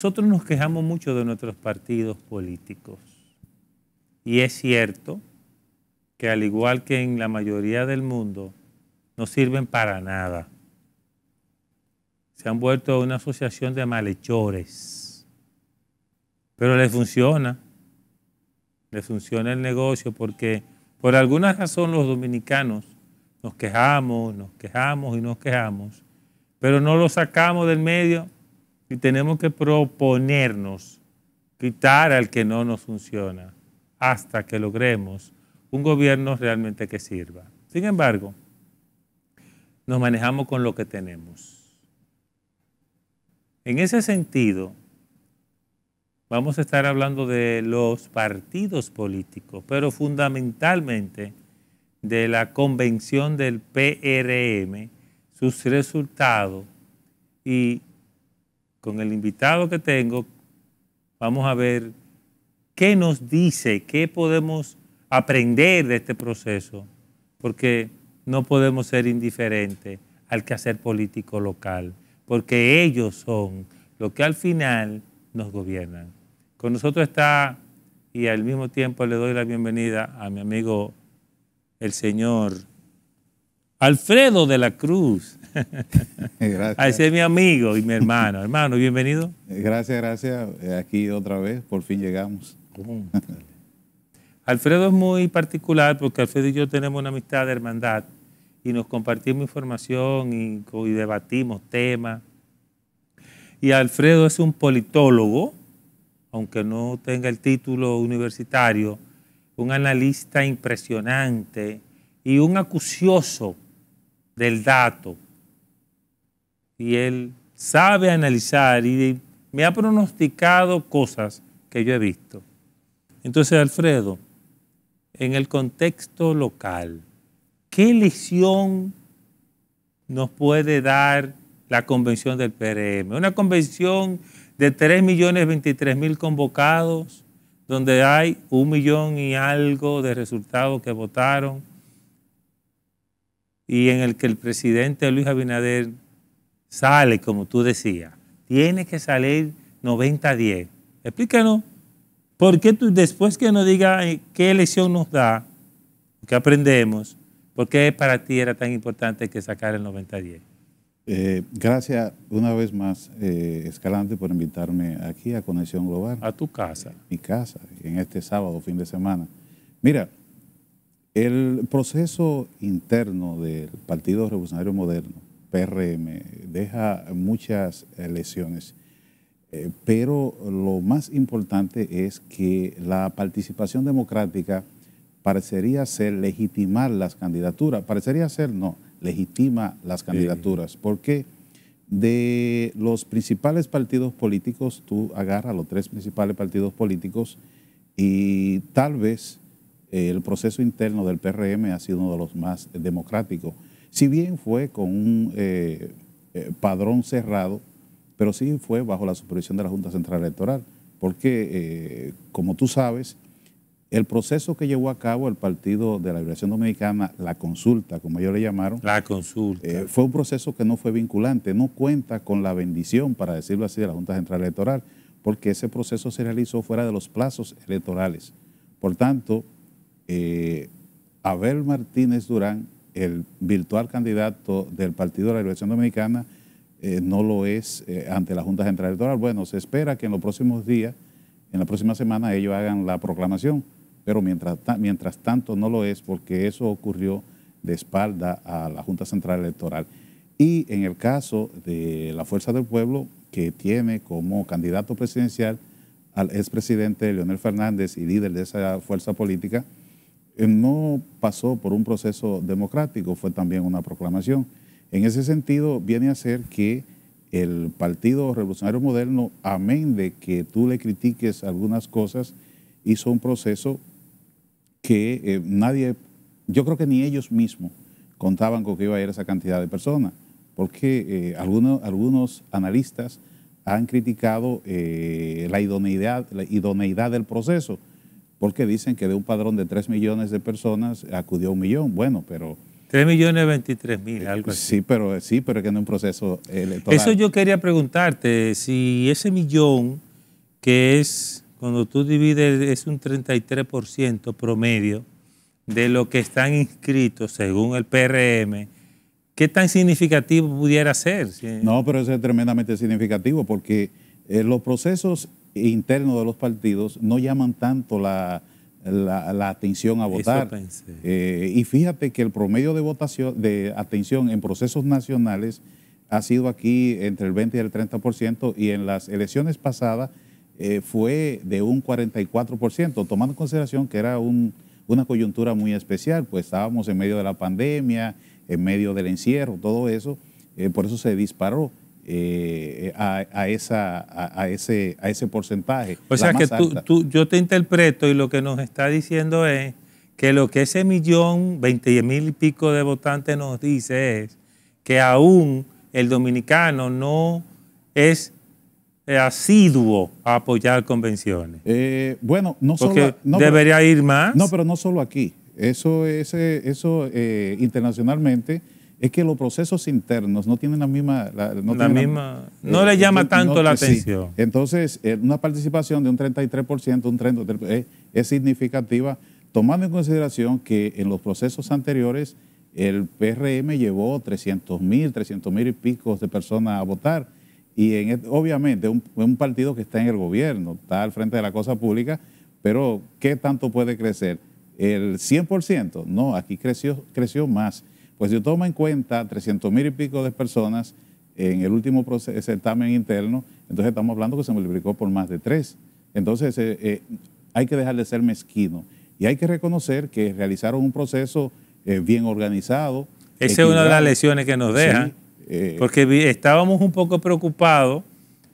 Nosotros nos quejamos mucho de nuestros partidos políticos. Y es cierto que al igual que en la mayoría del mundo, no sirven para nada. Se han vuelto una asociación de malhechores. Pero les funciona. Les funciona el negocio porque por alguna razón los dominicanos nos quejamos, nos quejamos y nos quejamos, pero no lo sacamos del medio y tenemos que proponernos quitar al que no nos funciona hasta que logremos un gobierno realmente que sirva. Sin embargo, nos manejamos con lo que tenemos. En ese sentido, vamos a estar hablando de los partidos políticos, pero fundamentalmente de la convención del PRM, sus resultados y con el invitado que tengo, vamos a ver qué nos dice, qué podemos aprender de este proceso, porque no podemos ser indiferentes al quehacer político local, porque ellos son los que al final nos gobiernan. Con nosotros está, y al mismo tiempo le doy la bienvenida a mi amigo el señor Alfredo de la Cruz. gracias. ese es mi amigo y mi hermano. hermano, bienvenido. Eh, gracias, gracias. Eh, aquí otra vez, por fin llegamos. Alfredo es muy particular porque Alfredo y yo tenemos una amistad de hermandad y nos compartimos información y, y debatimos temas. Y Alfredo es un politólogo, aunque no tenga el título universitario, un analista impresionante y un acucioso del dato y Él sabe analizar y me ha pronosticado cosas que yo he visto. Entonces, Alfredo, en el contexto local, ¿qué lección nos puede dar la convención del PRM? Una convención de 3.023.000 convocados, donde hay un millón y algo de resultados que votaron, y en el que el presidente Luis Abinader sale, como tú decías, tiene que salir 90-10. Explícanos, ¿por qué tú, después que nos diga eh, qué lección nos da, qué aprendemos, por qué para ti era tan importante que sacar el 90-10? Eh, gracias una vez más, eh, Escalante, por invitarme aquí a Conexión Global. A tu casa. Mi casa, en este sábado, fin de semana. Mira, el proceso interno del Partido Revolucionario Moderno PRM, deja muchas eh, lesiones. Eh, pero lo más importante es que la participación democrática parecería ser legitimar las candidaturas, parecería ser no, legitima las candidaturas, porque de los principales partidos políticos, tú agarras los tres principales partidos políticos y tal vez eh, el proceso interno del PRM ha sido uno de los más democráticos si bien fue con un eh, eh, padrón cerrado, pero sí fue bajo la supervisión de la Junta Central Electoral, porque, eh, como tú sabes, el proceso que llevó a cabo el Partido de la Liberación Dominicana, la consulta, como ellos le llamaron, la consulta. fue un proceso que no fue vinculante, no cuenta con la bendición, para decirlo así, de la Junta Central Electoral, porque ese proceso se realizó fuera de los plazos electorales. Por tanto, Abel Martínez Durán el virtual candidato del Partido de la Liberación Dominicana eh, no lo es eh, ante la Junta Central Electoral. Bueno, se espera que en los próximos días, en la próxima semana, ellos hagan la proclamación, pero mientras, mientras tanto no lo es porque eso ocurrió de espalda a la Junta Central Electoral. Y en el caso de la Fuerza del Pueblo, que tiene como candidato presidencial al expresidente Leonel Fernández y líder de esa fuerza política, eh, no pasó por un proceso democrático, fue también una proclamación. En ese sentido, viene a ser que el Partido Revolucionario Moderno, amén de que tú le critiques algunas cosas, hizo un proceso que eh, nadie, yo creo que ni ellos mismos contaban con que iba a ir esa cantidad de personas, porque eh, algunos, algunos analistas han criticado la, idoneidad, la idoneidad del proceso porque dicen que de un padrón de 3 millones de personas acudió un millón. Bueno, pero... 3 millones 23 mil, eh, algo así. Sí, pero, sí, pero que no es un proceso electoral. Eh, eso yo quería preguntarte, si ese millón, que es, cuando tú divides, es un 33% promedio de lo que están inscritos según el PRM, ¿qué tan significativo pudiera ser? No, pero es tremendamente significativo porque eh, los procesos interno de los partidos no llaman tanto la, la, atención a votar. Eh, y fíjate que el promedio de votación, de atención en procesos nacionales ha sido aquí entre el 20 y el 30% y en las elecciones pasadas eh, fue de un 44%, tomando en consideración que era un, una coyuntura muy especial, pues estábamos en medio de la pandemia, en medio del encierro, todo eso, eh, por eso se disparó eh, a, esa, ese, a ese porcentaje. O sea que tú, yo te interpreto y lo que nos está diciendo es que lo que ese millón, veinte mil y pico de votantes nos dice es que aún el dominicano no es eh, asiduo a apoyar convenciones. Eh, bueno, no solo... debería ir más. No, pero no solo aquí. Eso, ese, eso eh, internacionalmente es que los procesos internos no tienen la misma... no, la misma, no le eh, llama tanto la atención. Entonces, eh, una participación de un 33%, un 33%, eh, es, significativa, tomando en consideración que en los procesos anteriores el PRM llevó 300 mil, 300 mil y pico de personas a votar. Y e, obviamente un, un partido que está en el gobierno, está al frente de la cosa pública, pero ¿qué tanto puede crecer? ¿El 100%? No, aquí creció, creció más. Pues yo tomo en cuenta 300 mil y pico de personas en el último certamen interno, entonces estamos hablando que se multiplicó por más de tres. Entonces eh, eh, hay que dejar de ser mezquino y hay que reconocer que realizaron un proceso eh, bien organizado. Esa es una de las lesiones que nos dejan, porque estábamos un poco preocupados,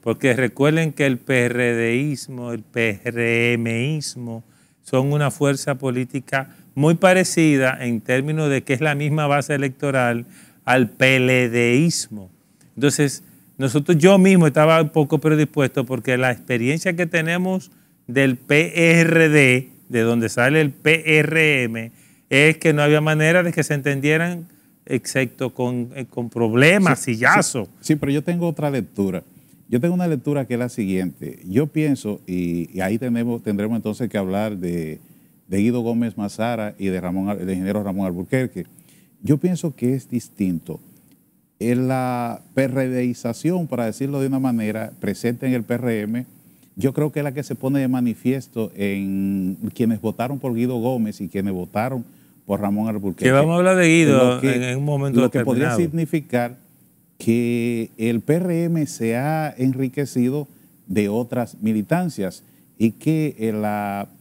porque recuerden que el PRDismo, el PRMismo son una fuerza política muy parecida en términos de que es la misma base electoral al PLDismo. Entonces, nosotros, yo mismo estaba un poco predispuesto porque la experiencia que tenemos del PRD, de donde sale el PRM, es que no había manera de que se entendieran excepto con, eh, problemas, y sillazo. Sí, pero yo tengo otra lectura. Yo tengo una lectura que es la siguiente. Yo pienso, y, y ahí tenemos, tendremos entonces que hablar de, de Guido Gómez Mazara y de Ramón, de ingeniero Ramón Alburquerque. Yo pienso que es distinto. En eh, la PRDización, para decirlo de una manera, presente en el PRM, yo creo que es la que se pone de manifiesto en quienes votaron por Guido Gómez y quienes votaron por Ramón Alburquerque. Que vamos a hablar de Guido en un momento Lo que podría significar que el PRM se ha enriquecido de otras militancias y que eh,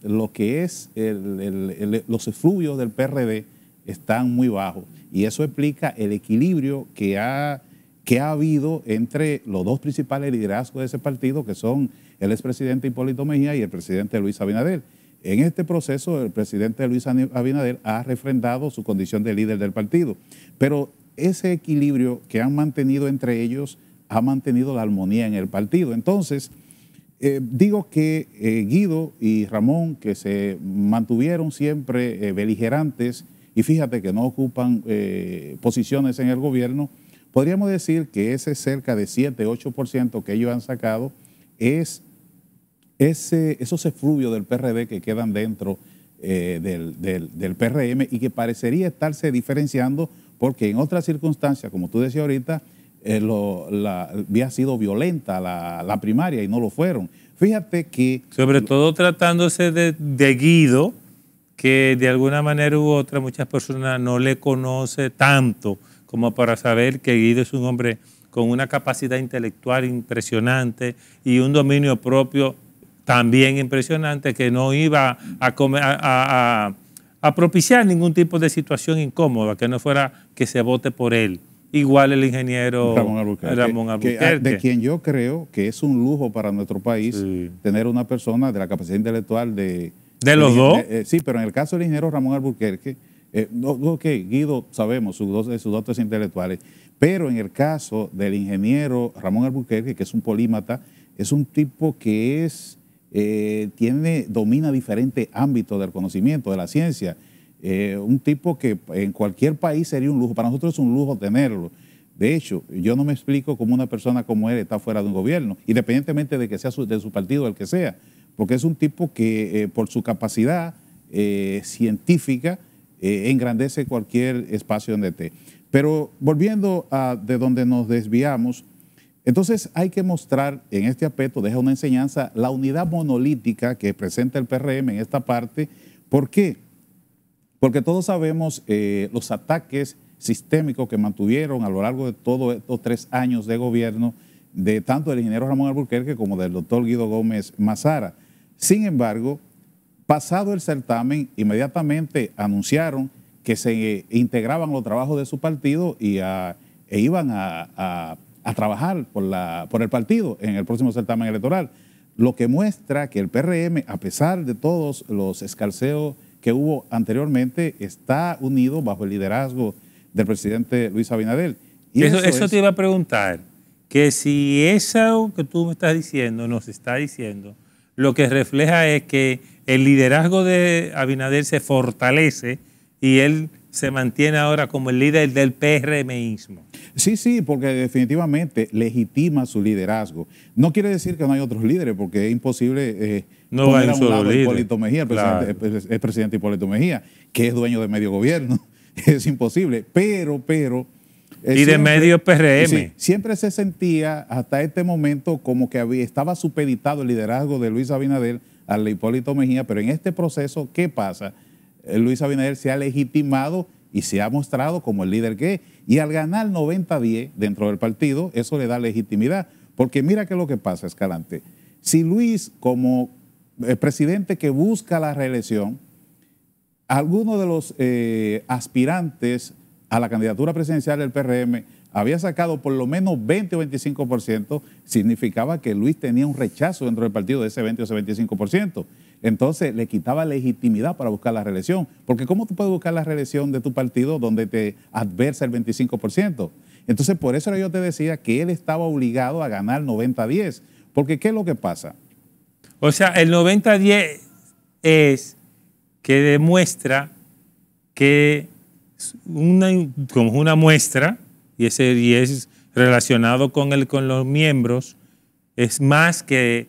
lo que es los efluvios del PRD están muy bajos. Y eso explica el equilibrio que ha, que ha habido entre los dos principales liderazgos de ese partido, que son el expresidente Hipólito Mejía y el presidente Luis Abinader. En este proceso, el presidente Luis Abinader ha refrendado su condición de líder del partido, pero ese equilibrio que han mantenido entre ellos ha mantenido la armonía en el partido. Entonces, eh, digo que eh, Guido y Ramón, que se mantuvieron siempre eh, beligerantes y fíjate que no ocupan posiciones en el gobierno, podríamos decir que ese cerca de 7-8% que ellos han sacado es ese, esos efluvios del PRD que quedan dentro del, del, del PRM y que parecería estarse diferenciando porque en otras circunstancias, como tú decías ahorita, eh, había sido violenta la, primaria y no lo fueron. Fíjate que... Sobre todo tratándose de, Guido, que de alguna manera u otra muchas personas no le conocen tanto como para saber que Guido es un hombre con una capacidad intelectual impresionante y un dominio propio también impresionante que no iba a, a propiciar ningún tipo de situación incómoda, que no fuera que se vote por él igual el ingeniero Ramón ah, Albuquerque, de quien yo creo que es un lujo para nuestro país tener una persona de la capacidad intelectual de... ¿De los dos? Eh, eh, sí, pero en el caso del ingeniero Ramón Albuquerque, eh, ok, Guido, sabemos sus, dos, sus dotes intelectuales, pero en el caso del ingeniero Ramón Albuquerque, que es un polímata, es un tipo que es, tiene, domina diferentes ámbitos del conocimiento, de la ciencia, eh, un tipo que en cualquier país sería un lujo. Para nosotros es un lujo tenerlo. De hecho, yo no me explico cómo una persona como él está fuera de un gobierno, independientemente de que sea de su partido, el que sea, porque es un tipo que eh, por su capacidad eh, científica engrandece cualquier espacio donde esté. Pero volviendo a de donde nos desviamos, entonces hay que mostrar en este aspecto, deja una enseñanza, la unidad monolítica que presenta el PRM en esta parte. ¿Por qué? Porque todos sabemos eh, los ataques sistémicos que mantuvieron a lo largo de todos estos tres años de gobierno de tanto del ingeniero Ramón Alburquerque como del doctor Guido Gómez Mazara. Sin embargo, pasado el certamen, inmediatamente anunciaron que se integraban los trabajos de su partido y ah, e iban a, trabajar por, por el partido en el próximo certamen electoral, lo que muestra que el PRM, a pesar de todos los escarceos que hubo anteriormente está unido bajo el liderazgo del presidente Luis Abinadel. eso, te iba a preguntar, que si eso que tú me estás diciendo, nos está diciendo, lo que refleja es que el liderazgo de Abinader se fortalece y él se mantiene ahora como el líder del PRMismo. Sí, sí, porque definitivamente legitima su liderazgo. No quiere decir que no hay otros líderes, porque es imposible eh, no poner a un Hipólito Mejía, el, presidente, presidente Hipólito Mejía, que es dueño de medio gobierno. es imposible, pero, pero... Eh, y de medio PRM. siempre se sentía hasta este momento como que había, estaba supeditado el liderazgo de Luis Abinader al Hipólito Mejía, pero en este proceso, ¿qué pasa? Eh, Luis Abinader se ha legitimado y se ha mostrado como el líder que es. Y al ganar 90-10 dentro del partido, eso le da legitimidad. Porque mira qué es lo que pasa, Escalante. Si Luis, como eh, presidente que busca la reelección, alguno de los eh, aspirantes a la candidatura presidencial del PRM había sacado por lo menos 20 o 25%, significaba que Luis tenía un rechazo dentro del partido de ese 20 o ese 25%. Entonces le quitaba legitimidad para buscar la reelección, porque ¿cómo tú puedes buscar la reelección de tu partido donde te adversa el 25%? Entonces por eso yo te decía que él estaba obligado a ganar 90-10, porque ¿qué es lo que pasa? O sea, el 90-10 es que demuestra que una, como una muestra, y, ese, 10 es relacionado con, con los miembros, es más que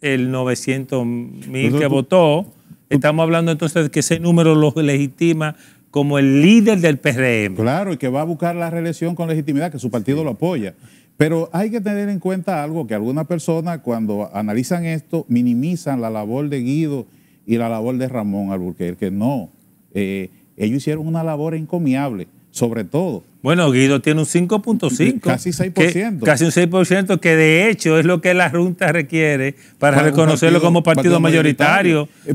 el 900 mil que votó. Estamos hablando entonces de que ese número lo legitima como el líder del PRM. Claro, y que va a buscar la reelección con legitimidad, que su partido lo apoya. Pero hay que tener en cuenta algo que algunas personas cuando analizan esto minimizan la labor de Guido y la labor de Ramón Alburquerque. No, eh, ellos hicieron una labor encomiable sobre todo. Bueno, Guido tiene un 5.5. Casi 6%. casi un 6%, que de hecho es lo que la Junta requiere para, reconocerlo como partido, mayoritario. Eh,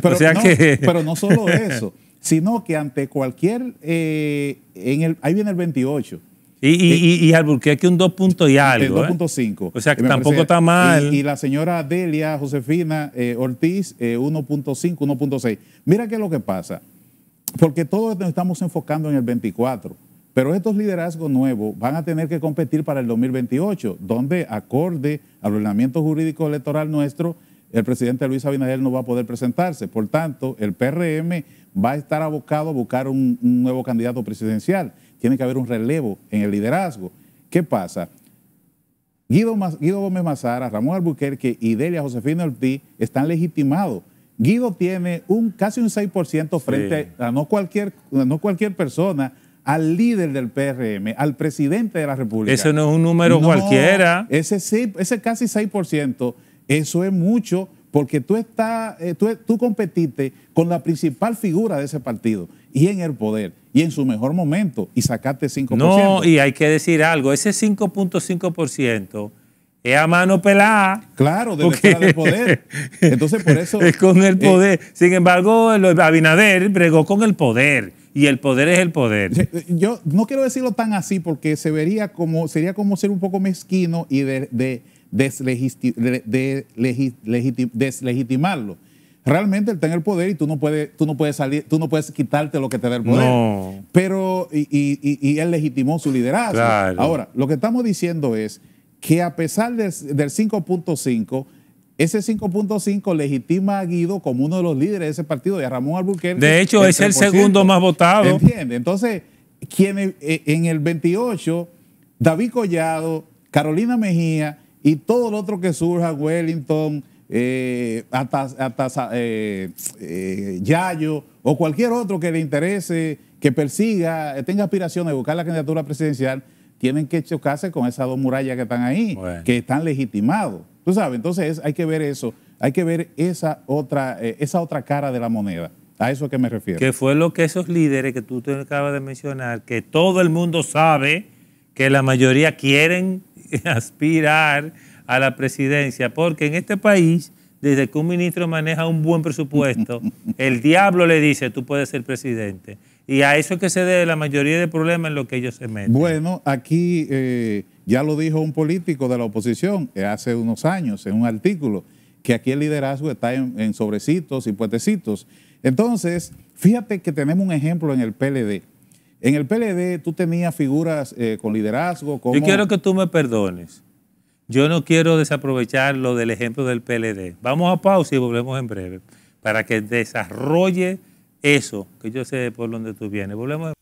pero, no, solo eso, sino que ante cualquier... Eh, en el, ahí viene el 28. Y, y, eh, un 2 y algo. 2.5. O sea, que tampoco está mal. Y, la señora Delia Josefina Ortiz, 1.5, 1.6. Mira qué es lo que pasa. Porque todos nos estamos enfocando en el 24 pero estos liderazgos nuevos van a tener que competir para el 2028, donde, acorde al ordenamiento jurídico electoral nuestro, el presidente Luis Abinader no va a poder presentarse. Por tanto, el PRM va a estar abocado a buscar un, nuevo candidato presidencial. Tiene que haber un relevo en el liderazgo. ¿Qué pasa? Guido, Guido Gómez Mazara, Ramón Albuquerque y Delia Josefina Ortiz están legitimados. Guido tiene un casi un 6% frente a no cualquier, no cualquier persona al líder del PRM, al presidente de la República. Eso no es un número cualquiera. Ese, ese casi 6%, eso es mucho porque tú, está, eh, tú, competiste con la principal figura de ese partido y en el poder y en su mejor momento y sacaste 5%. No, y hay que decir algo, ese 5.5% es a mano pelada. Claro, del poder. Entonces por eso... Es con el eh, poder. Sin embargo, Abinader bregó con el poder y el poder es el poder. Yo no quiero decirlo tan así porque se vería como, sería como ser un poco mezquino y de, deslegitimarlo. Realmente él está el poder y tú no puedes, tú no puedes salir, tú no puedes quitarte lo que te da el poder. No. Pero, y, él legitimó su liderazgo. Ahora, lo que estamos diciendo es que a pesar del 5.5, ese 5.5 legitima a Guido como uno de los líderes de ese partido, de Ramón Albuquerque. De hecho, es el segundo más votado. ¿Entiende? Entonces, quienes eh, en el 28, David Collado, Carolina Mejía y todo el otro que surja, Wellington, eh, hasta, hasta eh, Yayo o cualquier otro que le interese, que persiga, tenga aspiraciones de buscar la candidatura presidencial, tienen que chocarse con esas dos murallas que están ahí, que están legitimados. Tú sabes, entonces hay que ver eso, hay que ver esa otra, eh, esa otra cara de la moneda. A eso que me refiero. Que fue lo que esos líderes que tú te acabas de mencionar, que todo el mundo sabe que la mayoría quieren aspirar a la presidencia, porque en este país, desde que un ministro maneja un buen presupuesto, el diablo le dice, tú puedes ser presidente. Y a eso es que se debe la mayoría de problemas en lo que ellos se meten. Bueno, aquí eh, ya lo dijo un político de la oposición eh, hace unos años en un artículo, que aquí el liderazgo está en, sobrecitos y puetecitos. Entonces, fíjate que tenemos un ejemplo en el PLD. En el PLD tú tenías figuras eh, con liderazgo. Yo quiero que tú me perdones. Yo no quiero desaprovechar lo del ejemplo del PLD. Vamos a pausa y volvemos en breve para que desarrolle eso que yo sé por dónde tú vienes. Volvemos.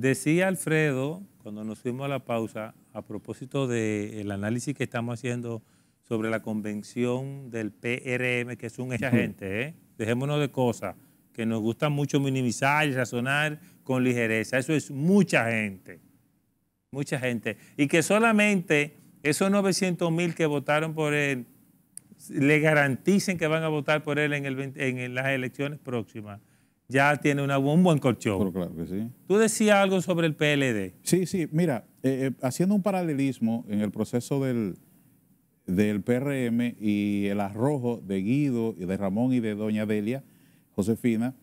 Decía Alfredo, cuando nos fuimos a la pausa, a propósito del análisis que estamos haciendo sobre la convención del PRM, que es un gente, ¿eh? dejémonos de cosas, que nos gusta mucho minimizar y razonar con ligereza. Eso es mucha gente, mucha gente. Y que solamente esos 900.000 mil que votaron por él, le garanticen que van a votar por él en, en las elecciones próximas ya tiene una, un buen colchón. Pero claro que sí. Tú decías algo sobre el PLD. Sí, sí, mira, eh, eh, haciendo un paralelismo en el proceso del, del PRM y el arrojo de Guido y de Ramón y de Doña Delia, Josefina,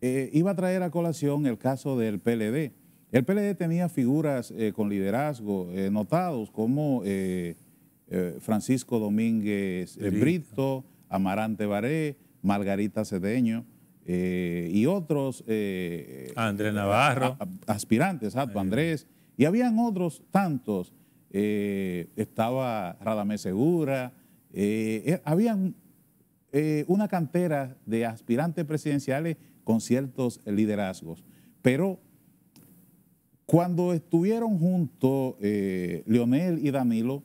eh, iba a traer a colación el caso del PLD. El PLD tenía figuras con liderazgo notados como Francisco Domínguez Brito, Amarante Baré, Margarita Cedeño. Eh, y otros... Eh, ah, Andrés eh, Navarro. aspirantes, exacto, Andrés. Y habían otros tantos. estaba Radamés Segura. habían una cantera de aspirantes presidenciales con ciertos liderazgos. Pero cuando estuvieron juntos Leonel y Danilo,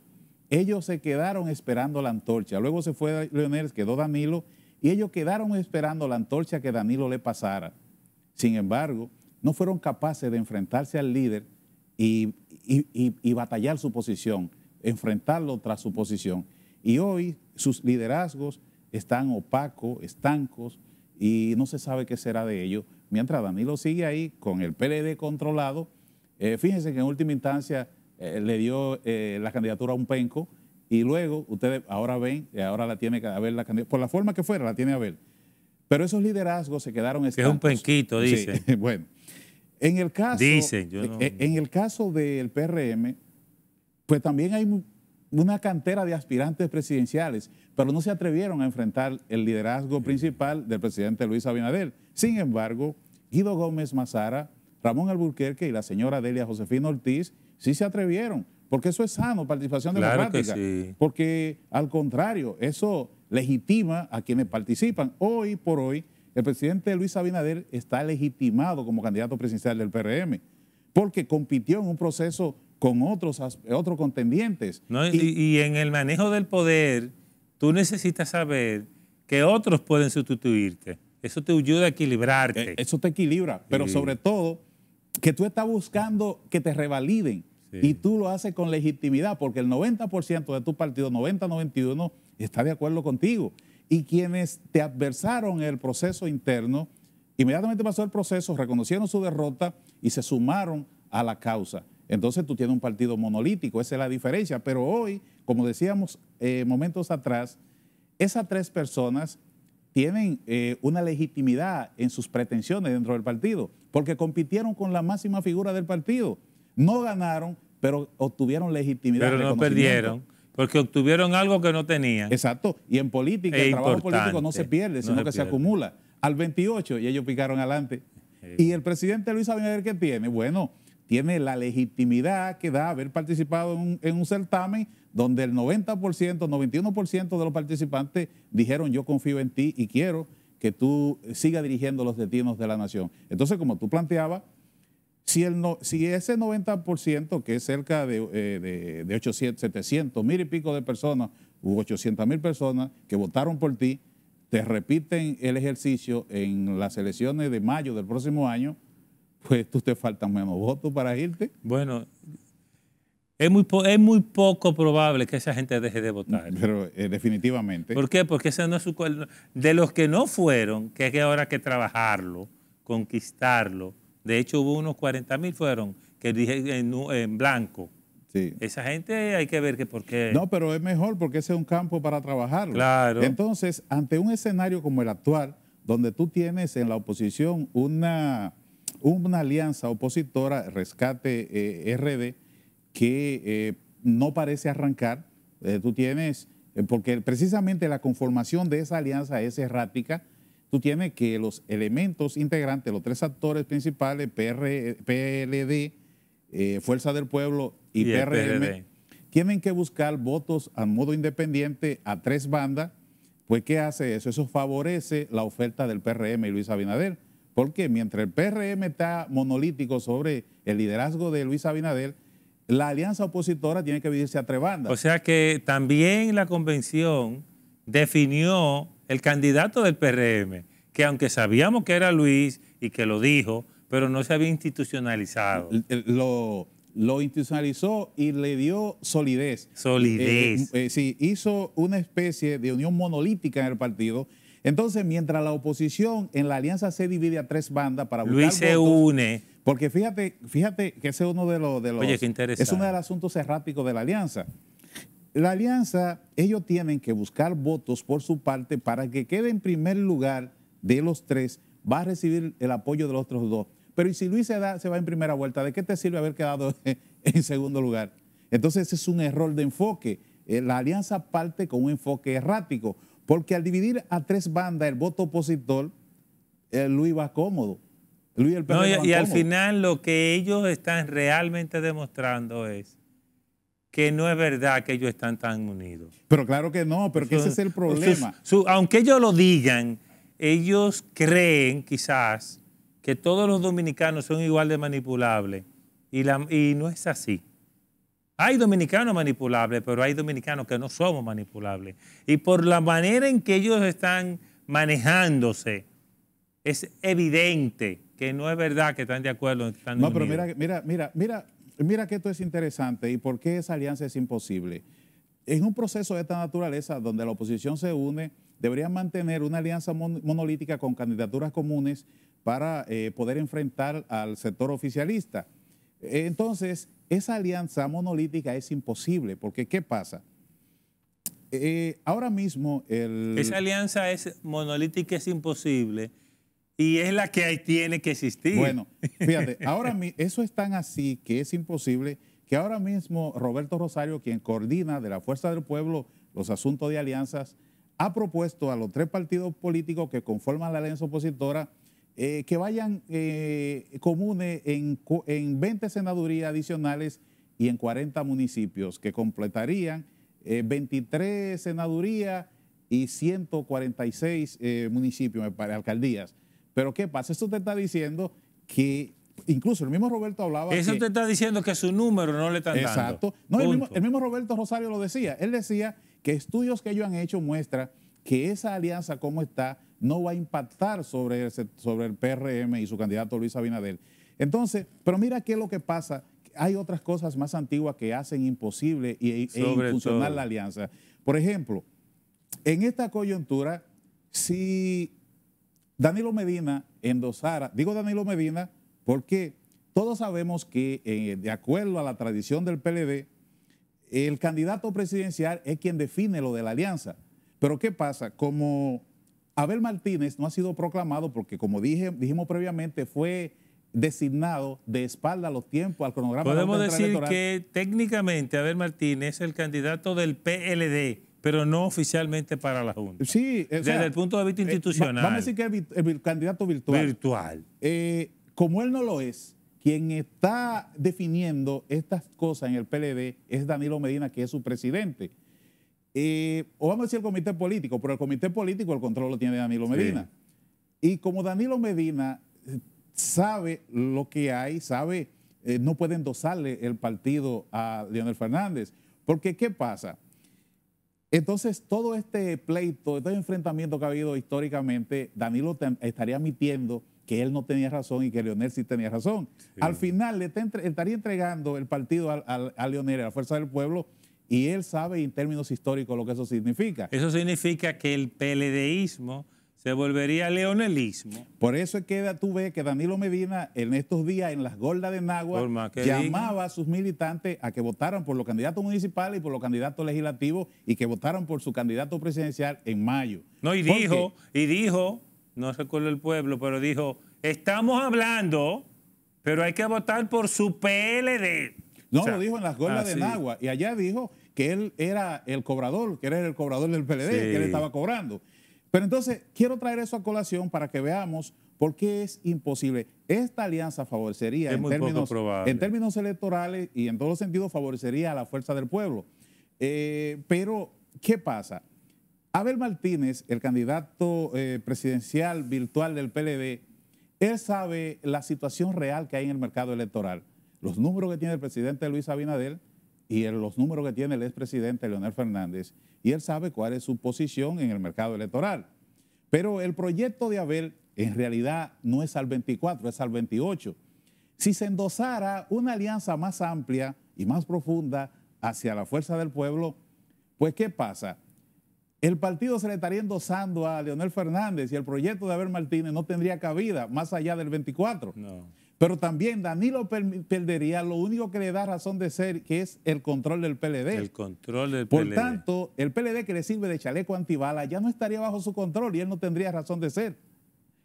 ellos se quedaron esperando la antorcha. Luego se fue Leonel, quedó Danilo y ellos quedaron esperando la antorcha que Danilo le pasara. Sin embargo, no fueron capaces de enfrentarse al líder y, batallar su posición, enfrentarlo tras su posición. Y hoy sus liderazgos están opacos, estancos, y no se sabe qué será de ellos. Mientras Danilo sigue ahí con el PLD controlado, eh, fíjense que en última instancia eh, le dio eh, la candidatura a un penco, y luego ustedes ahora ven, ahora la tiene que haber la por la forma que fuera, la tiene a ver. Pero esos liderazgos se quedaron estancos. Que es un penquito, dice. bueno, en el caso, eh, eh, en el caso del PRM, pues también hay una cantera de aspirantes presidenciales, pero no se atrevieron a enfrentar el liderazgo principal del presidente Luis Abinader. Sin embargo, Guido Gómez Mazara, Ramón Alburquerque y la señora Delia Josefina Ortiz sí se atrevieron porque eso es sano, participación democrática. Porque al contrario, eso legitima a quienes participan. Hoy por hoy, el presidente Luis Abinader está legitimado como candidato presidencial del PRM, porque compitió en un proceso con otros, otros contendientes. y, en el manejo del poder, tú necesitas saber que otros pueden sustituirte. Eso te ayuda a equilibrarte. E, eso te equilibra, pero sobre todo que tú estás buscando que te revaliden. Y tú lo haces con legitimidad, porque el 90% de tu partido, 90-91, está de acuerdo contigo. Y quienes te adversaron en el proceso interno, inmediatamente pasó el proceso, reconocieron su derrota y se sumaron a la causa. Entonces tú tienes un partido monolítico, esa es la diferencia. Pero hoy, como decíamos eh, momentos atrás, esas tres personas tienen eh, una legitimidad en sus pretensiones dentro del partido, porque compitieron con la máxima figura del partido. No ganaron, pero obtuvieron legitimidad. Pero no perdieron. Porque obtuvieron algo que no tenían. Exacto. Y en política, el trabajo político no se pierde, sino que se acumula. Al 28, y ellos picaron adelante. Y el presidente Luis Abinader, ¿qué tiene? Bueno, tiene la legitimidad que da haber participado en un, en un certamen donde el 90%, 91% de los participantes dijeron yo confío en ti y quiero que tú sigas dirigiendo los destinos de la nación. Entonces, como tú planteabas, si, no, ese 90%, que es cerca de, 800, eh, 700 mil y pico de personas, u 800 mil personas que votaron por ti, te repiten el ejercicio en las elecciones de mayo del próximo año, pues tú te faltan menos votos para irte. Bueno, es muy, es muy poco probable que esa gente deje de votar. Pero eh, definitivamente. ¿Por qué? Porque ese no es su... De los que no fueron, que es que ahora que trabajarlo, conquistarlo, de hecho, hubo unos 40 mil fueron que dije en, blanco. Sí. Esa gente hay que ver que por qué. No, pero es mejor porque ese es un campo para trabajar. Claro. Entonces, ante un escenario como el actual, donde tú tienes en la oposición una, una alianza opositora, Rescate eh, RD, que eh, no parece arrancar, eh, tú tienes, porque precisamente la conformación de esa alianza es errática tú tienes que los elementos integrantes, los tres actores principales, PLD, eh, Fuerza del Pueblo y, PRM, tienen que buscar votos a modo independiente a tres bandas, pues ¿qué hace eso? Eso favorece la oferta del PRM y Luis Abinader. Porque mientras el PRM está monolítico sobre el liderazgo de Luis Abinader, la alianza opositora tiene que vivirse a tres bandas. O sea que también la convención definió el candidato del PRM, que aunque sabíamos que era Luis y que lo dijo, pero no se había institucionalizado. Eh, lo, institucionalizó y le dio solidez. Solidez. Eh, eh, sí, hizo una especie de unión monolítica en el partido. Entonces, mientras la oposición en la alianza se divide a tres bandas para buscar Luis se une. Porque fíjate, fíjate que ese es uno de los, de los Oye, qué interesante. es uno de los asuntos erráticos de la alianza la alianza, ellos tienen que buscar votos por su parte para que quede en primer lugar de los tres, va a recibir el apoyo de los otros dos. Pero ¿y si Luis se, da, se va en primera vuelta, ¿de qué te sirve haber quedado en segundo lugar? Entonces ese es un error de enfoque. Eh, la alianza parte con un enfoque errático, porque al dividir a tres bandas el voto opositor, eh, Luis va cómodo. Luis el no, y al final lo que ellos están realmente demostrando es que no es verdad que ellos están tan unidos. Pero claro que no, pero ese es el problema. aunque ellos lo digan, ellos creen quizás que todos los dominicanos son igual de manipulables y, no es así. Hay dominicanos manipulables, pero hay dominicanos que no somos manipulables. Y por la manera en que ellos están manejándose, es evidente que no es verdad que están de acuerdo. están no, pero mira, mira, mira, mira Mira que esto es interesante y por qué esa alianza es imposible. En un proceso de esta naturaleza, donde la oposición se une, deberían mantener una alianza monolítica con candidaturas comunes para eh, poder enfrentar al sector oficialista. Entonces, esa alianza monolítica es imposible, porque ¿qué pasa? Eh, ahora mismo el... Esa alianza es monolítica es imposible y es la que ahí tiene que existir. Bueno, fíjate, ahora eso es tan así que es imposible que ahora mismo Roberto Rosario, quien coordina de la Fuerza del Pueblo los asuntos de alianzas, ha propuesto a los tres partidos políticos que conforman la alianza opositora eh, que vayan eh, comunes en, 20 senadurías adicionales y en 40 municipios, que completarían 23 eh, senadurías y 146 municipios, para alcaldías. Pero ¿qué pasa? eso te está diciendo que incluso el mismo Roberto hablaba. Eso te está diciendo que su número no le está dando. Exacto. No, el mismo, Roberto Rosario lo decía. Él decía que estudios que ellos han hecho muestran que esa alianza como está no va a impactar sobre el, sobre el PRM y su candidato Luis Abinader. Entonces, pero mira qué es lo que pasa. Hay otras cosas más antiguas que hacen imposible y, e la alianza. Por ejemplo, en esta coyuntura, si Danilo Medina endosara, digo Danilo Medina porque todos sabemos que eh, de acuerdo a la tradición del PLD, el candidato presidencial es quien define lo de la alianza. Pero ¿qué pasa? Como Abel Martínez no ha sido proclamado porque, como dijimos previamente, fue designado de espalda a los tiempos, al cronograma. Podemos decir que técnicamente Abel Martínez es el candidato del PLD pero no oficialmente para la Junta. Sí, desde el punto de vista eh, institucional. vamos a decir que es el, candidato virtual. Virtual. Eh, como él no lo es, quien está definiendo estas cosas en el PLD es Danilo Medina, que es su presidente. Eh, o vamos a decir el comité político, pero el comité político el control lo tiene Danilo Medina. Y como Danilo Medina sabe lo que hay, sabe, no puede endosarle el partido a Leonel Fernández. Porque, ¿qué pasa? Entonces, todo este pleito, este enfrentamiento que ha habido históricamente, Danilo estaría admitiendo que él no tenía razón y que Leonel sí tenía razón. Al final, le estaría entregando el partido a, a Leonel, a la Fuerza del Pueblo, y él sabe en términos históricos lo que eso significa. Eso significa que el PLDismo se volvería leonelismo. Por eso es que tú ves que Danilo Medina en estos días en las gordas de Nagua llamaba a sus militantes a que votaran por los candidatos municipales y por los candidatos legislativos y que votaran por su candidato presidencial en mayo. No, y dijo, y dijo, no recuerdo el pueblo, pero dijo, estamos hablando, pero hay que votar por su PLD. No, lo dijo en las gordas de Nagua y allá dijo que él era el cobrador, que era el cobrador del PLD, que él estaba cobrando. Pero entonces quiero traer eso a colación para que veamos por qué es imposible. Esta alianza favorecería en términos, electorales y en todos los sentidos favorecería a la fuerza del pueblo. Eh, pero, ¿qué pasa? Abel Martínez, el candidato eh, presidencial virtual del PLD, él sabe la situación real que hay en el mercado electoral. Los números que tiene el presidente Luis Abinader y los números que tiene el expresidente Leonel Fernández y él sabe cuál es su posición en el mercado electoral. Pero el proyecto de Abel en realidad no es al 24, es al 28. Si se endosara una alianza más amplia y más profunda hacia la fuerza del pueblo, pues ¿qué pasa? El partido se le estaría endosando a Leonel Fernández y el proyecto de Abel Martínez no tendría cabida más allá del 24. No. Pero también Danilo perdería lo único que le da razón de ser, que es el control del PLD. El control del Por PLD. Por tanto, el PLD que le sirve de chaleco antibala ya no estaría bajo su control y él no tendría razón de ser.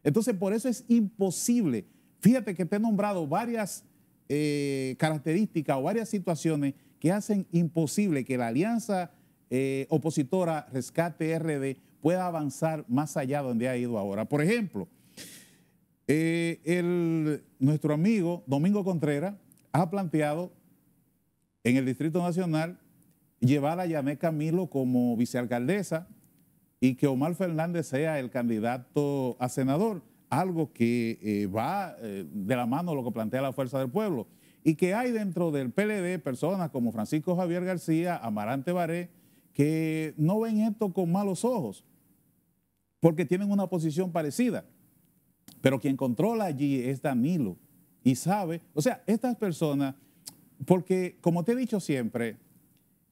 Entonces, por eso es imposible. Fíjate que te he nombrado varias eh, características o varias situaciones que hacen imposible que la alianza eh, opositora Rescate RD pueda avanzar más allá donde ha ido ahora. Por ejemplo, eh, el, nuestro amigo Domingo Contreras ha planteado en el Distrito Nacional llevar a Yané Camilo como vicealcaldesa y que Omar Fernández sea el candidato a senador, algo que eh, va eh, de la mano lo que plantea la Fuerza del Pueblo. Y que hay dentro del PLD personas como Francisco Javier García, Amarante Baré, que no ven esto con malos ojos, porque tienen una posición parecida. Pero quien controla allí es Danilo y sabe, o sea, estas personas, porque como te he dicho siempre,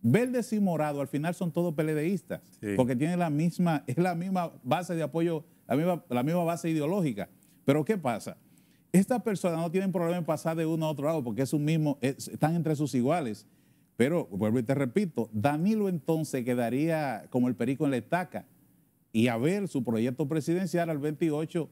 verdes y morado al final son todos peledeístas, porque tienen la misma, es la misma base de apoyo, la misma, la misma base ideológica. Pero ¿qué pasa? Estas personas no tienen problema en pasar de uno a otro lado porque es un mismo, están entre sus iguales. Pero, vuelvo y te repito, Danilo entonces quedaría como el perico en la estaca y a ver su proyecto presidencial al 28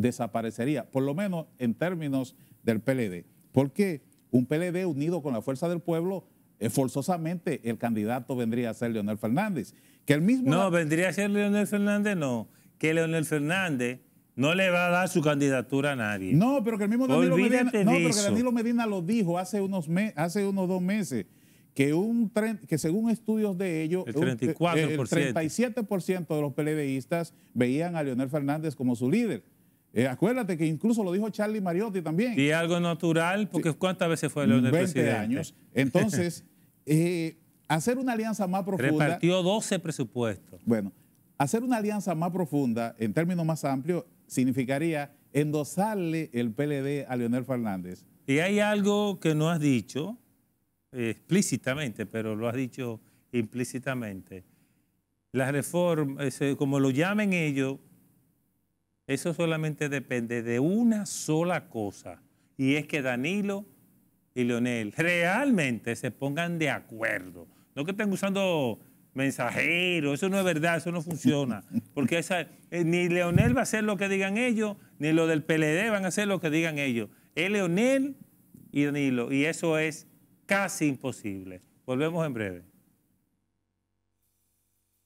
desaparecería, por lo menos en términos del PLD. Porque un PLD unido con la fuerza del pueblo, eh, forzosamente el candidato vendría a ser Leonel Fernández. Que el mismo no, vendría a ser Leonel Fernández, no. Que Leonel Fernández no le va a dar su candidatura a nadie. No, pero que el mismo Danilo, Medina, no, Medina, lo dijo hace unos, hace dos meses. Que, un, que según estudios de ellos, el, 34%. Eh, el 37% de los PLDistas veían a Leonel Fernández como su líder. Eh, acuérdate que incluso lo dijo Charlie Mariotti también. Y algo natural, porque ¿cuántas veces fue Leonel 20 presidente? años. Entonces, eh, hacer una alianza más profunda. Repartió 12 presupuestos. Bueno, hacer una alianza más profunda, en términos más amplios, significaría endosarle el PLD a Leonel Fernández. Y hay algo que no has dicho explícitamente, pero lo has dicho implícitamente. Las reformas, como lo llamen ellos, eso solamente depende de una sola cosa, y es que Danilo y Leonel realmente se pongan de acuerdo. No que estén usando mensajeros, eso no es verdad, eso no funciona. Porque eh, ni Leonel va a hacer lo que digan ellos, ni lo del PLD van a hacer lo que digan ellos. Es Leonel y Danilo, y eso es casi imposible. Volvemos en breve.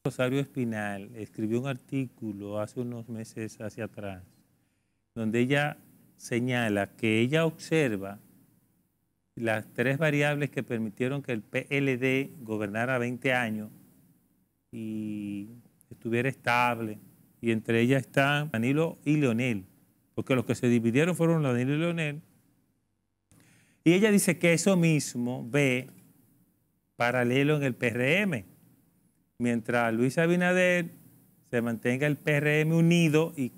Rosario Espinal escribió un artículo hace unos meses hacia atrás, donde ella señala que ella observa las tres variables que permitieron que el PLD gobernara 20 años y estuviera estable. Y entre ellas están Danilo y Leonel, porque los que se dividieron fueron Danilo y Leonel. Y ella dice que eso mismo ve paralelo en el PRM mientras Luis Abinader se mantenga el PRM unido y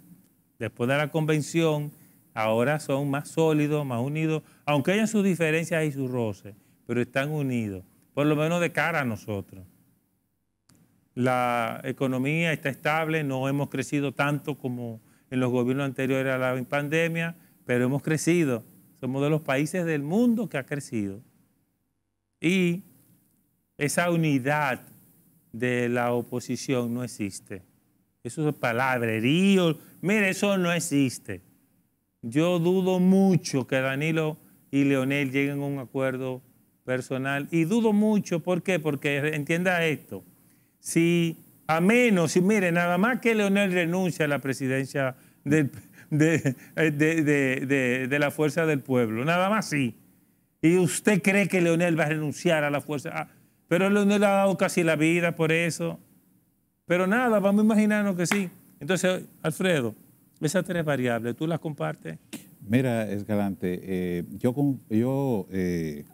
después de la convención ahora son más sólidos, más unidos, aunque hayan sus diferencias y sus roces, pero están unidos, por lo menos de cara a nosotros. La economía está estable, no hemos crecido tanto como en los gobiernos anteriores a la pandemia, pero hemos crecido. Somos de los países del mundo que ha crecido. Y esa unidad de la oposición no existe. Eso es palabrerío. Mire, eso no existe. Yo dudo mucho que Danilo y Leonel lleguen a un acuerdo personal. Y dudo mucho, ¿por qué? Porque entienda esto. Si a menos, si mire, nada más que Leonel renuncia a la presidencia eh, de, la fuerza del pueblo, nada más sí. Y usted cree que Leonel va a renunciar a la fuerza. Ah, pero no le ha dado casi la vida por eso. Pero nada, vamos a imaginarnos que sí. Entonces, Alfredo, esas tres variables, ¿tú las compartes? Mira, Escalante, eh, yo, yo eh,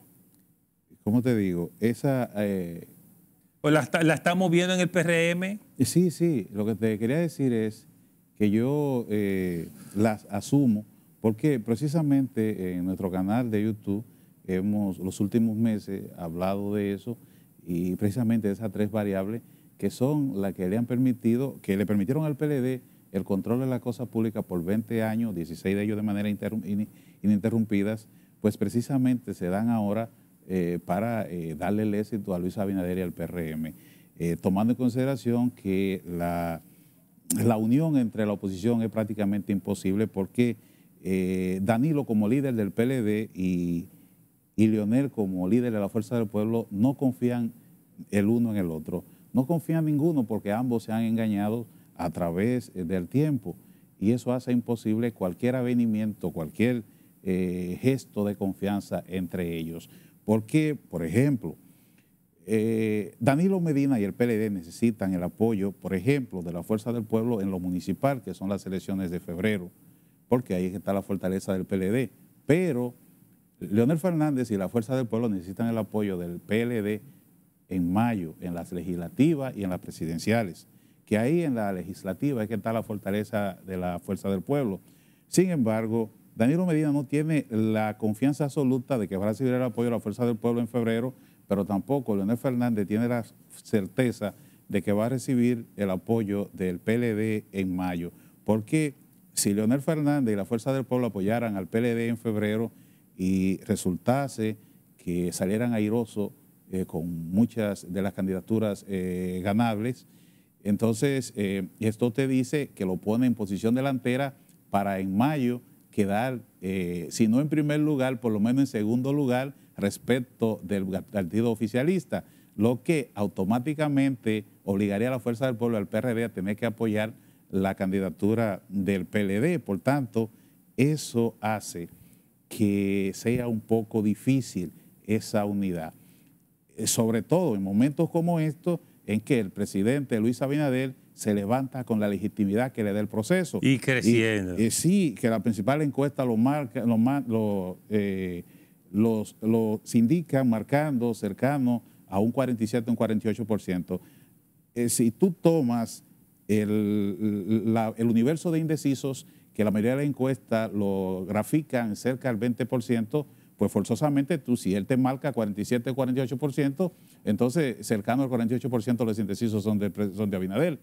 ¿cómo te digo? Esa... Eh, ¿O la, la, estamos viendo en el PRM? Eh, sí, sí, lo que te quería decir es que yo eh, las asumo porque precisamente en nuestro canal de YouTube hemos los últimos meses hablado de eso y precisamente esas tres variables que son las que le han permitido, que le permitieron al PLD el control de la cosa pública por 20 años, 16 de ellos de manera ininterrumpidas, pues precisamente se dan ahora eh, para eh, darle el éxito a Luis Abinader y al PRM, eh, tomando en consideración que la, la, unión entre la oposición es prácticamente imposible porque Danilo como líder del PLD y, y Leonel como líder de la Fuerza del Pueblo no confían el uno en el otro. No confía ninguno porque ambos se han engañado a través eh, del tiempo y eso hace imposible cualquier avenimiento, cualquier eh, gesto de confianza entre ellos. Porque, por ejemplo, eh, Danilo Medina y el PLD necesitan el apoyo, por ejemplo, de la Fuerza del Pueblo en lo municipal, que son las elecciones de febrero, porque ahí está la fortaleza del PLD. Pero Leonel Fernández y la Fuerza del Pueblo necesitan el apoyo del PLD en mayo en las legislativas y en las presidenciales, que ahí en la legislativa es que está la fortaleza de la fuerza del pueblo. Sin embargo, Danilo Medina no tiene la confianza absoluta de que va a recibir el apoyo de la fuerza del pueblo en febrero, pero tampoco Leonel Fernández tiene la certeza de que va a recibir el apoyo del PLD en mayo. Porque si Leonel Fernández y la Fuerza del Pueblo apoyaran al PLD en febrero y resultase que salieran airosos eh, con muchas de las candidaturas eh, ganables. Entonces, eh, esto te dice que lo pone en posición delantera para en mayo quedar, si no en primer lugar, por lo menos en segundo lugar respecto del partido oficialista, lo que automáticamente obligaría a la Fuerza del Pueblo, al PRD, a tener que apoyar la candidatura del PLD. Por tanto, eso hace que sea un poco difícil esa unidad. Eh, sobre todo en momentos como estos, en que el presidente Luis Abinader se levanta con la legitimidad que le da el proceso. Y creciendo. Eh, sí, que la principal encuesta lo marca, lo, lo, eh, los, los indica marcando cercano a un 47, un 48%. si tú tomas el, el, universo de indecisos, que la mayoría de las encuestas lo grafican cerca del 20%, pues forzosamente tú, si él te marca 47, 48%, entonces cercano al 48% de los indecisos son de, son de Abinadel.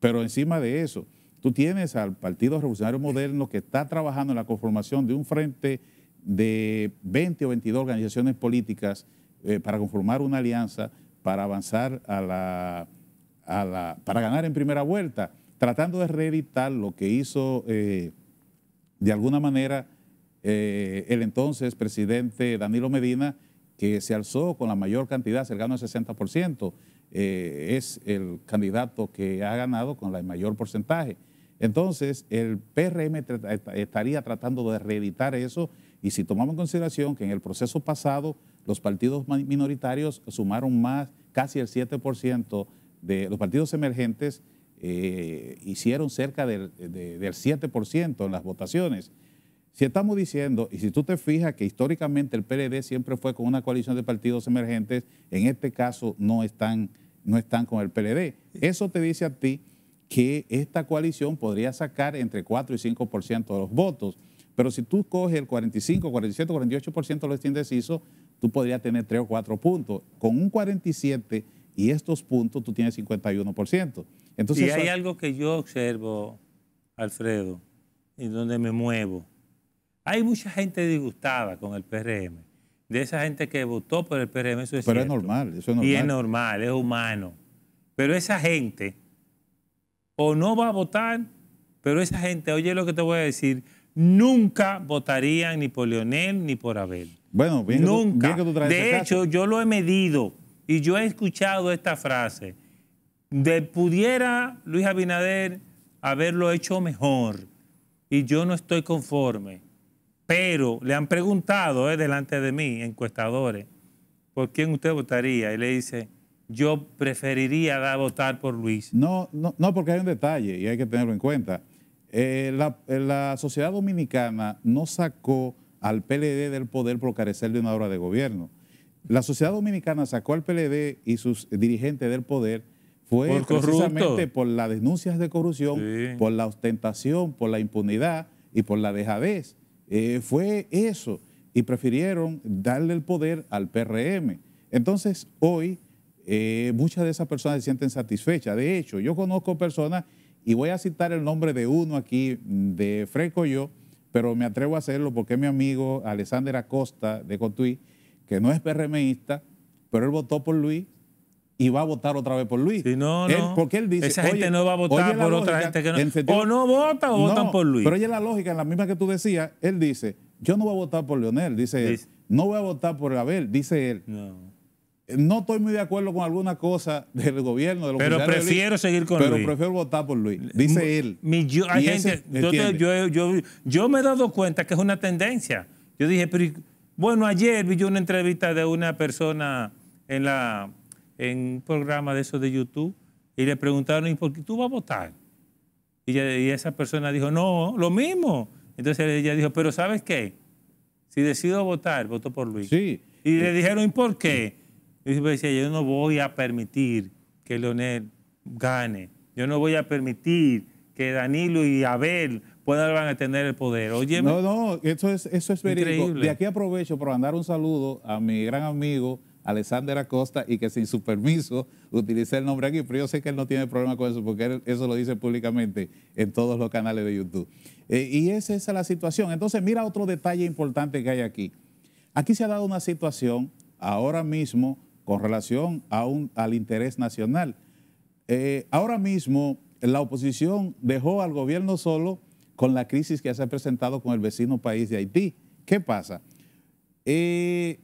Pero encima de eso, tú tienes al Partido Revolucionario Moderno que está trabajando en la conformación de un frente de 20 o 22 organizaciones políticas eh, para conformar una alianza para avanzar a la, a la, para ganar en primera vuelta, tratando de reeditar lo que hizo eh, de alguna manera eh, el entonces presidente Danilo Medina, que se alzó con la mayor cantidad, ganó el 60%, eh, es el candidato que ha ganado con el mayor porcentaje. Entonces, el PRM eh, estaría tratando de reeditar eso y si tomamos en consideración que en el proceso pasado los partidos minoritarios sumaron más, casi el 7% de los partidos emergentes hicieron cerca del, del 7% en las votaciones. Si estamos diciendo, y si tú te fijas que históricamente el PLD siempre fue con una coalición de partidos emergentes, en este caso no están, no están con el PLD. Eso te dice a ti que esta coalición podría sacar entre 4 y 5% de los votos. Pero si tú coges el 45, 47, 48% de los indecisos, tú podrías tener 3 o 4 puntos. Con un 47 y estos puntos, tú tienes 51%. Entonces, y hay algo que yo observo, Alfredo, y donde me muevo hay mucha gente disgustada con el PRM, de esa gente que votó por el PRM, eso es Pero es normal, eso es normal. Y es normal, es humano. Pero esa gente o no va a votar, pero esa gente, oye lo que te voy a decir, nunca votarían ni por Leonel ni por Abel. Bueno, bien nunca. Que tú, de hecho, yo lo he medido y yo he escuchado esta frase. De pudiera Luis Abinader haberlo hecho mejor y yo no estoy conforme. Pero le han preguntado eh, delante de mí, encuestadores, ¿por quién usted votaría? Y le dice, yo preferiría dar, votar por Luis. No, no, no, porque hay un detalle y hay que tenerlo en cuenta. Eh, eh, la, sociedad dominicana no sacó al PLD del poder por carecer de una obra de gobierno. La sociedad dominicana sacó al PLD y sus dirigentes del poder fue por precisamente por las denuncias de corrupción, por la ostentación, por la impunidad y por la dejadez. Eh, fue eso. Y prefirieron darle el poder al PRM. Entonces, hoy eh, muchas de esas personas se sienten satisfechas. De hecho, yo conozco personas, y voy a citar el nombre de uno aquí, de Freco yo, pero me atrevo a hacerlo porque es mi amigo Alexander Acosta de Cotuí, que no es PRMista, pero él votó por Luis y va a votar otra vez por Luis. no, no. Porque él dice. Esa gente no va a votar por otra gente que no. o no vota o votan por Luis. Pero oye la lógica, en la misma que tú decías, él dice: Yo no voy a votar por Leonel, dice él. no voy a votar por Abel, dice él. No. no. estoy muy de acuerdo con alguna cosa del gobierno, de los Pero prefiero seguir con él. Luis. Pero prefiero votar por Luis, dice él. hay gente, yo me he dado cuenta que es una tendencia. Yo dije, pero bueno, ayer vi yo una entrevista de una persona en la en un programa de esos de YouTube y le preguntaron, ¿y por qué tú vas a votar? Y, esa persona dijo, no, lo mismo. Entonces ella dijo, pero ¿sabes qué? Si decido votar, voto por Luis. Sí. Y le dijeron, ¿y por qué? Y yo decía, yo no voy a permitir que Leonel gane. Yo no voy a permitir que Danilo y Abel puedan tener el poder. Oye, no, no, eso es, eso es verídico. De aquí aprovecho para mandar un saludo a mi gran amigo Alexander Acosta, y que sin su permiso utilice el nombre aquí, pero yo sé que él no tiene problema con eso, porque eso lo dice públicamente en todos los canales de YouTube. Eh, y esa, es la situación. Entonces, mira otro detalle importante que hay aquí. Aquí se ha dado una situación ahora mismo con relación al interés nacional. Eh, ahora mismo la oposición dejó al gobierno solo con la crisis que se ha presentado con el vecino país de Haití. ¿Qué pasa? Eh,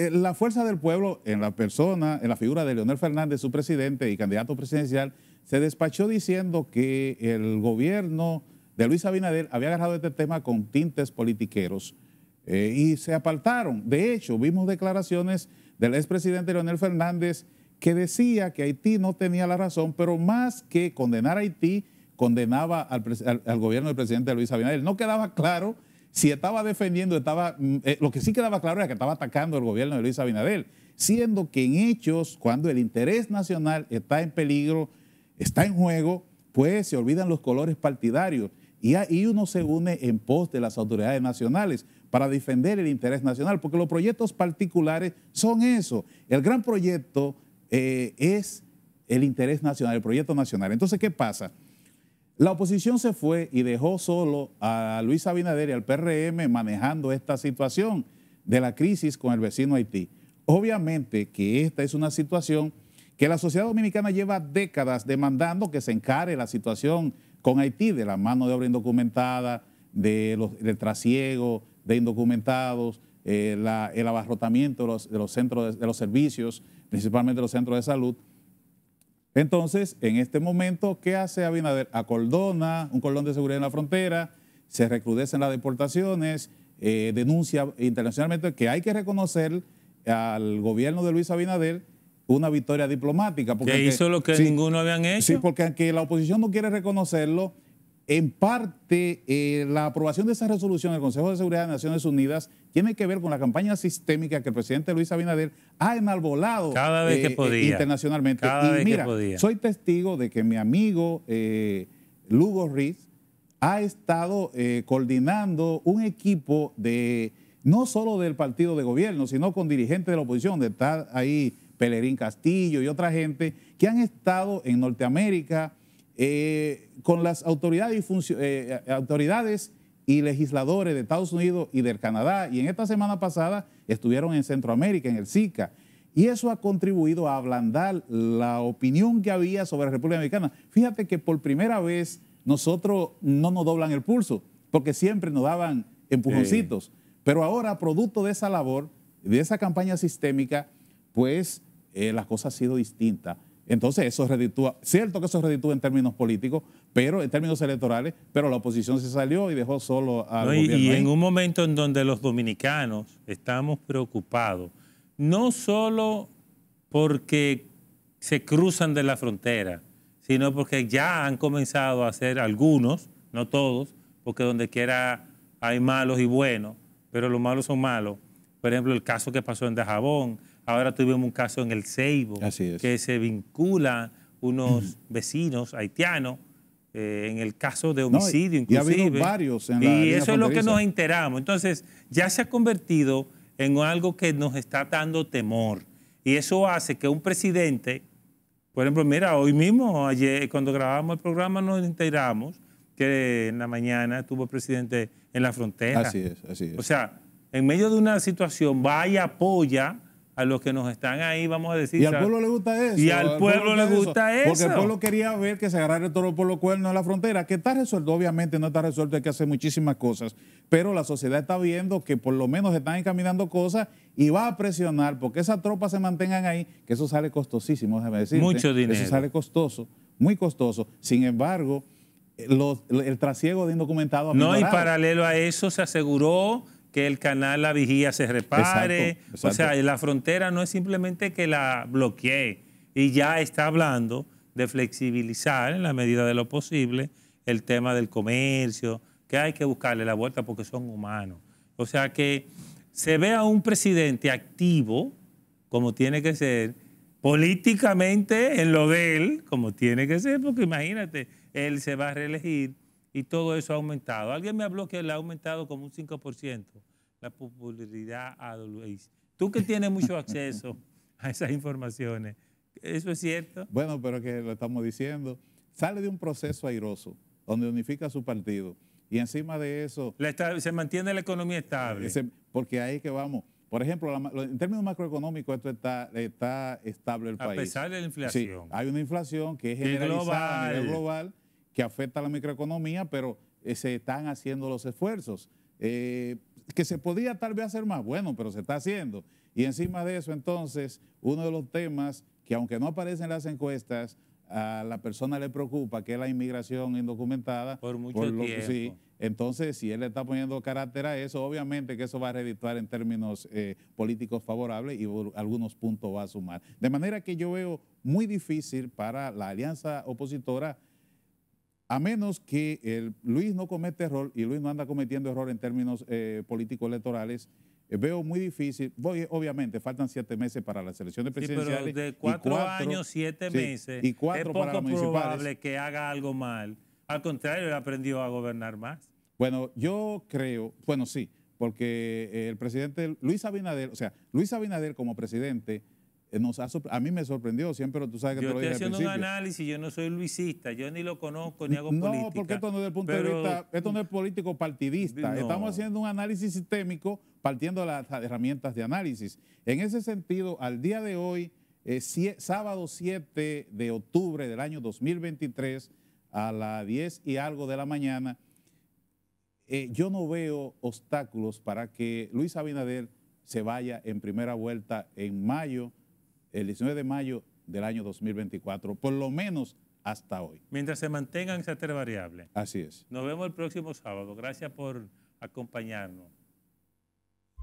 eh, la fuerza del pueblo en la persona, en la figura de Leonel Fernández, su presidente y candidato presidencial, se despachó diciendo que el gobierno de Luis Abinader había agarrado este tema con tintes politiqueros eh, y se apartaron. De hecho, vimos declaraciones del expresidente Leonel Fernández que decía que Haití no tenía la razón, pero más que condenar a Haití, condenaba al, al gobierno del presidente Luis Abinader. No quedaba claro si estaba defendiendo, estaba, mm, eh, lo que sí quedaba claro era que estaba atacando el gobierno de Luis Abinadel, siendo que en hechos, cuando el interés nacional está en peligro, está en juego, pues se olvidan los colores partidarios y ahí uno se une en pos de las autoridades nacionales para defender el interés nacional, porque los proyectos particulares son eso. El gran proyecto eh, es el interés nacional, el proyecto nacional. Entonces, ¿qué pasa? La oposición se fue y dejó solo a Luis Abinader y al PRM manejando esta situación de la crisis con el vecino Haití. Obviamente que esta es una situación que la sociedad dominicana lleva décadas demandando que se encare la situación con Haití de la mano de obra indocumentada, de los, del trasiego de indocumentados, eh, el abarrotamiento de los, centros de, los servicios, principalmente los centros de salud. Entonces, en este momento, ¿qué hace Abinader? Acordona un cordón de seguridad en la frontera, se recrudecen las deportaciones, eh, denuncia internacionalmente que hay que reconocer al gobierno de Luis Abinader una victoria diplomática. Porque que hizo lo que ninguno habían hecho. Sí, porque aunque la oposición no quiere reconocerlo, en parte eh, la aprobación de esa resolución del Consejo de Seguridad de Naciones Unidas tiene que ver con la campaña sistémica que el presidente Luis Abinader ha enarbolado eh, internacionalmente. y mira, soy testigo de que mi amigo eh, Lugo Riz ha estado eh, coordinando un equipo de no solo del partido de gobierno, sino con dirigentes de la oposición, de estar ahí Pelerín Castillo y otra gente que han estado en Norteamérica con las autoridades, autoridades y legisladores de Estados Unidos y del Canadá, y en esta semana pasada estuvieron en Centroamérica, en el SICA, y eso ha contribuido a ablandar la opinión que había sobre la República Dominicana. Fíjate que por primera vez nosotros no nos doblan el pulso, porque siempre nos daban empujoncitos, pero ahora, producto de esa labor, de esa campaña sistémica, pues eh, las cosas han ha sido distinta. Entonces eso reditúa, cierto que eso reditúa en términos políticos, pero en términos electorales, pero la oposición se salió y dejó solo al gobierno. Y, en un momento en donde los dominicanos estamos preocupados, no solo porque se cruzan de la frontera, sino porque ya han comenzado a hacer algunos, no todos, porque donde quiera hay malos y buenos, pero los malos son malos. Por ejemplo, el caso que pasó en Dajabón, ahora tuvimos un caso en el Ceibo, que se vincula unos vecinos haitianos eh, en el caso de homicidio inclusive. Y, varios y eso es lo que nos enteramos. Entonces, ya se ha convertido en algo que nos está dando temor. Y eso hace que un presidente, por ejemplo, mira, hoy mismo, ayer, cuando grabamos el programa, nos enteramos que en la mañana estuvo el presidente en la frontera. Así es, así es. O sea, en medio de una situación, va y a los que nos están ahí, vamos a decir. Y al pueblo le gusta eso. Y al pueblo, le gusta eso. Porque el pueblo quería ver que se agarrara el toro por los cuernos en la frontera, que está resuelto, obviamente no está resuelto, hay que hacer muchísimas cosas, pero la sociedad está viendo que por lo menos están encaminando cosas y va a presionar porque esas tropas se mantengan ahí, que eso sale costosísimo, déjame decirte. Mucho dinero. Eso sale costoso, muy costoso. Sin embargo, eh, el trasiego de indocumentados. No, y paralelo a eso se aseguró que el canal La Vigía se repare. O sea, la frontera no es simplemente que la bloquee. Y ya está hablando de flexibilizar en la medida de lo posible el tema del comercio, que hay que buscarle la vuelta porque son humanos. O sea que se vea un presidente activo, como tiene que ser, políticamente en lo de él, como tiene que ser, porque imagínate, él se va a reelegir y todo eso ha aumentado. Alguien me habló que le ha aumentado como un 5% la popularidad a Tú que tienes mucho acceso a esas informaciones, ¿eso es cierto? Bueno, pero que lo estamos diciendo. Sale de un proceso airoso, donde unifica su partido. Y encima de eso... se mantiene la economía estable. porque ahí que vamos. Por ejemplo, en términos macroeconómicos, esto está, está estable el país. A pesar de la inflación. hay una inflación que es generalizada global. nivel global que afecta a la microeconomía, pero eh, se están haciendo los esfuerzos. Eh, que se podía tal vez hacer más, bueno, pero se está haciendo. Y encima de eso, entonces, uno de los temas que aunque no aparecen en las encuestas, a la persona le preocupa, que es la inmigración indocumentada. Por mucho tiempo. sí. Entonces, si él le está poniendo carácter a eso, obviamente que eso va a reeditar en términos eh, políticos favorables y algunos puntos va a sumar. De manera que yo veo muy difícil para la alianza opositora a menos que Luis no cometa error y Luis no anda cometiendo error en términos eh, políticos electorales, eh, veo muy difícil. obviamente, faltan siete meses para las elecciones presidenciales. Sí, pero de cuatro, años, siete meses, y es poco probable que haga algo mal. Al contrario, él aprendió a gobernar más. Bueno, yo creo, bueno, sí, porque el presidente Luis Abinader, o sea, Luis Abinader como presidente eh, a mí me sorprendió siempre, pero tú sabes que te lo dije. Yo estoy haciendo un análisis, yo no soy luisista, yo ni lo conozco ni hago política. No, porque esto no es del punto vista, esto no es político partidista. Estamos haciendo un análisis sistémico partiendo de las herramientas de análisis. En ese sentido, al día de hoy, eh, sábado 7 de octubre del año 2023, a las 10 y algo de la mañana, eh, yo no veo obstáculos para que Luis Abinader se vaya en primera vuelta en mayo el 19 de mayo del año 2024, por lo menos hasta hoy. Mientras se mantengan en variables. Así es. Nos vemos el próximo sábado. Gracias por acompañarnos.